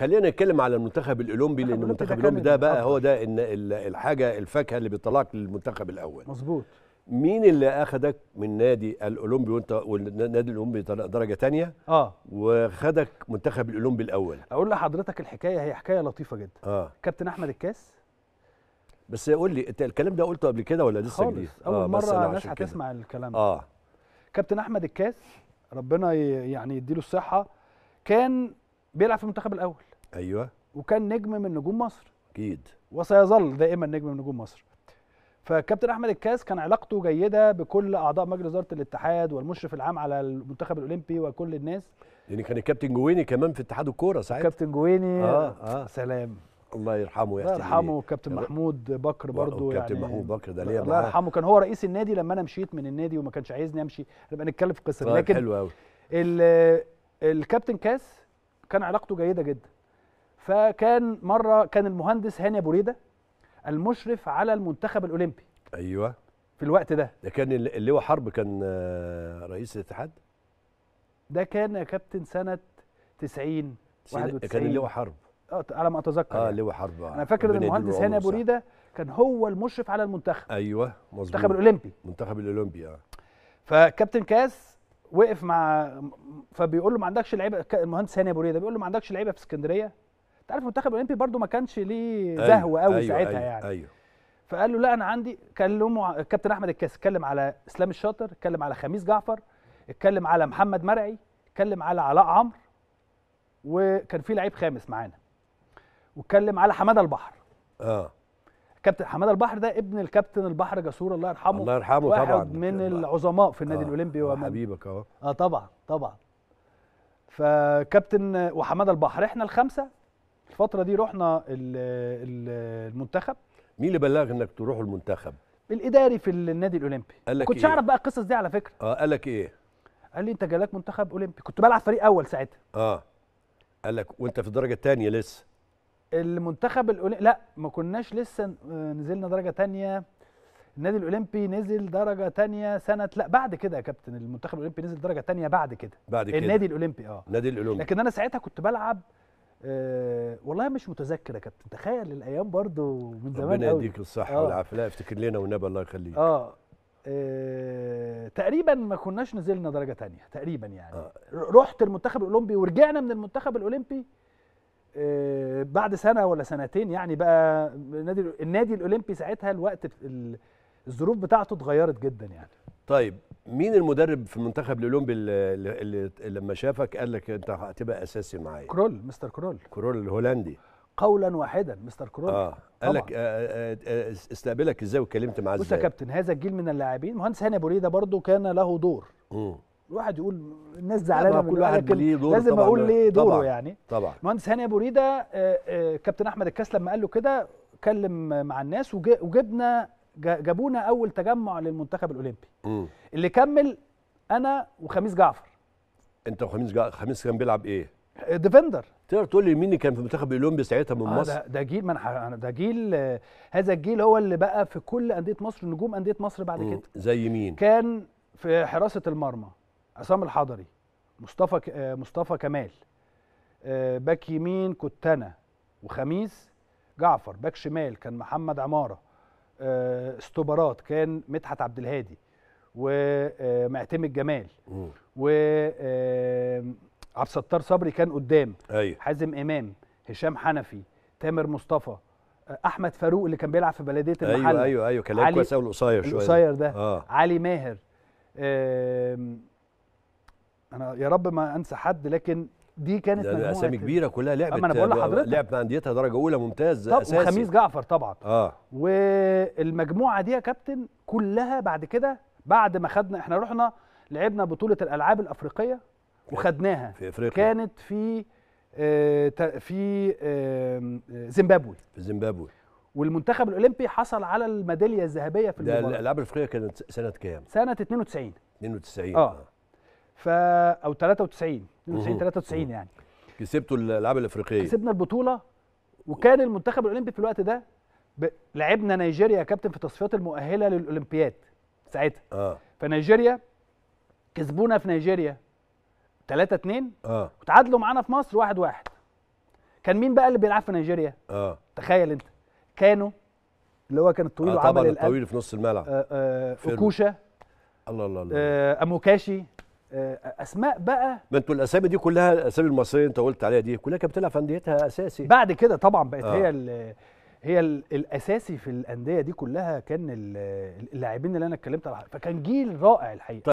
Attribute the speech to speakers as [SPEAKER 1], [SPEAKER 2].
[SPEAKER 1] خلينا نتكلم على المنتخب الاولمبي لان المنتخب الاولمبي ده بقى هو ده الحاجه الفاكهه اللي بيطلعك للمنتخب الاول مظبوط مين اللي اخدك من نادي الاولمبي وانت والنادي الاولمبي درجه ثانيه اه وخدك منتخب الاولمبي الاول اقول
[SPEAKER 2] لحضرتك الحكايه هي حكايه لطيفه جدا
[SPEAKER 1] اه كابتن احمد الكاس بس قول لي انت الكلام ده قلته قبل كده ولا لسه جديد اول آه مره الناس هتسمع الكلام ده اه
[SPEAKER 2] كابتن احمد الكاس ربنا يعني يديله الصحه كان بيلعب في المنتخب الاول ايوه وكان نجم من نجوم مصر اكيد وسيظل دائما نجم من نجوم مصر فكابتن احمد الكاس كان علاقته جيده بكل اعضاء مجلس اداره الاتحاد والمشرف العام على المنتخب الاولمبي وكل الناس يعني كان الكابتن جويني كمان في اتحاد الكوره ساعتها كابتن جويني آه آه سلام الله يرحمه يا الله يرحمه كابتن محمود بكر برضه يعني كابتن محمود بكر ده ليه الله يرحمه كان هو رئيس النادي لما انا مشيت من النادي وما كانش عايزني امشي نبقى نتكلم في قصه طيب، لكن حلو قوي الكابتن كاس كان علاقته جيده جدا فكان مره كان المهندس هاني ابو ريده المشرف على المنتخب الاولمبي
[SPEAKER 1] ايوه في الوقت ده ده كان اللواء حرب كان آه، رئيس الاتحاد
[SPEAKER 2] ده كان يا كابتن سنه 90 91 كان اللواء حرب اه على ما اتذكر اه يعني.
[SPEAKER 1] اللواء حرب آه، انا فاكر ان المهندس هاني ابو ريده
[SPEAKER 2] كان هو المشرف على المنتخب
[SPEAKER 1] ايوه مظبوط المنتخب الاولمبي المنتخب الاولمبي اه
[SPEAKER 2] فكابتن كاس وقف مع فبيقول له ما عندكش لعيبه المهندس هاني ابو ريده بيقول له ما عندكش لعيبه في اسكندريه انت عارف المنتخب الاولمبي برده ما كانش ليه أيوه، زهو قوي أيوة ساعتها أيوة يعني أيوة فقال له لا انا عندي كلمه كابتن احمد الكاس اتكلم على اسلام الشاطر اتكلم على خميس جعفر اتكلم على محمد مرعي اتكلم على علاء عمرو وكان في لعيب خامس معانا واتكلم على حماده البحر اه كابتن حماده البحر ده ابن الكابتن البحر جسور الله يرحمه الله يرحمه واحد طبعا من العظماء في النادي آه الاولمبي ومن حبيبك اه اه طبعا طبعا فكابتن وحماده البحر احنا الخمسه الفتره دي رحنا المنتخب مين اللي بلغ انك تروح المنتخب الاداري في النادي الاولمبي قال لك كنتش إيه؟ اعرف إيه؟ بقى القصص دي على فكره
[SPEAKER 1] اه قال لك ايه
[SPEAKER 2] قال لي انت جالك منتخب اولمبي كنت بلعب فريق اول ساعتها
[SPEAKER 1] اه قال لك وانت في الدرجه الثانيه لسه
[SPEAKER 2] المنتخب الأولمبي لا ما كناش لسه آه، نزلنا درجه ثانيه النادي الاولمبي نزل درجه تانية سنه لا بعد كده يا كابتن المنتخب الاولمبي نزل درجه تانية بعد كده بعد كده النادي الاولمبي اه
[SPEAKER 1] النادي الاولمبي لكن
[SPEAKER 2] انا ساعتها كنت بلعب أه والله مش متذكر يا كابتن تخيل الايام برضو من زمان ربنا يديك الصحه آه. والعافيه
[SPEAKER 1] لا افتكر لنا والنبي الله يخليك
[SPEAKER 2] آه. اه, تقريبا ما كناش نزلنا درجه تانية تقريبا يعني آه. رحت المنتخب الاولمبي ورجعنا من المنتخب الاولمبي آه بعد سنه ولا سنتين يعني بقى النادي النادي الاولمبي ساعتها الوقت الظروف بتاعته اتغيرت جدا يعني
[SPEAKER 1] طيب مين المدرب في المنتخب الاولمبي اللي, لما شافك قال لك انت هتبقى اساسي معايا كرول مستر كرول كرول الهولندي قولا واحدا مستر كرول اه قال لك آه، آه، آه، استقبلك ازاي واتكلمت معاه ازاي بص يا كابتن
[SPEAKER 2] هذا الجيل من اللاعبين مهندس هاني ابو ريده برضو كان له دور امم الواحد يقول الناس زعلانه من كل واحد ليه دور لازم طبعًا اقول ليه دوره طبعًا يعني طبعا مهندس هاني ابو ريده كابتن احمد الكاس لما قال له كده كلم مع الناس وجبنا جابونا اول تجمع للمنتخب الاولمبي مم. اللي كمل انا
[SPEAKER 1] وخميس جعفر انت وخميس جعفر خميس كان بيلعب ايه آه، ديفندر تقدر تقول لي مين اللي كان في المنتخب الاولمبي ساعتها من آه مصر ده,
[SPEAKER 2] ده جيل من ده جيل آه، هذا الجيل هو اللي بقى في كل انديه مصر نجوم انديه مصر بعد مم. كده
[SPEAKER 1] زي مين كان
[SPEAKER 2] في حراسه المرمى عصام الحضري مصطفى آه، مصطفى كمال باك يمين كنت انا وخميس جعفر باك شمال كان محمد عماره استوبرات آه، كان مدحت عبد الهادي ومعتمد جمال و آه، آه، عبد الستار صبري كان قدام أيوة. حازم امام هشام حنفي تامر مصطفى احمد فاروق اللي كان بيلعب في بلديه أيوة، المحله ايوه ايوه ايوه كان لعيب كويس قوي القصير شويه القصير ده آه. علي ماهر انا يا رب ما انسى حد لكن دي كانت ده اسامي كبيره كلها لعبت انا بقول لحضرتك لعبت
[SPEAKER 1] انديتها درجه اولى ممتاز طب اساسي وخميس جعفر طبعا اه
[SPEAKER 2] والمجموعه دي يا كابتن كلها بعد كده بعد ما خدنا احنا رحنا لعبنا بطوله الالعاب الافريقيه وخدناها في افريقيا كانت في آه
[SPEAKER 1] في آه
[SPEAKER 2] زيمبابوي في زيمبابوي والمنتخب الاولمبي حصل على الميداليه الذهبيه في المباراه الالعاب
[SPEAKER 1] الافريقيه كانت سنه كام؟
[SPEAKER 2] سنه 92
[SPEAKER 1] 92 اه, آه.
[SPEAKER 2] ف او 93 92 93 يعني
[SPEAKER 1] كسبتوا الالعاب الافريقيه كسبنا
[SPEAKER 2] البطوله وكان المنتخب الاولمبي في الوقت ده ب... لعبنا نيجيريا يا كابتن في التصفيات المؤهله للاولمبياد ساعتها اه فنيجيريا كسبونا في نيجيريا 3 2 اه وتعادلوا معانا في مصر 1 1 كان مين بقى اللي بيلعب في نيجيريا؟ اه تخيل انت كانوا اللي هو كان آه، الطويل آه وعمل طبعا الطويل في نص الملعب آه آه اوكوشا الله الله الله آه اموكاشي آه، اسماء بقى
[SPEAKER 1] ما انتوا الاسامي دي كلها الاسامي المصريه انت قلت عليها دي كلها كانت بتلعب في انديتها اساسي
[SPEAKER 2] بعد كده طبعا بقت آه. هي هي الاساسي في الانديه دي كلها كان اللاعبين اللي انا اتكلمت على فكان جيل رائع الحقيقه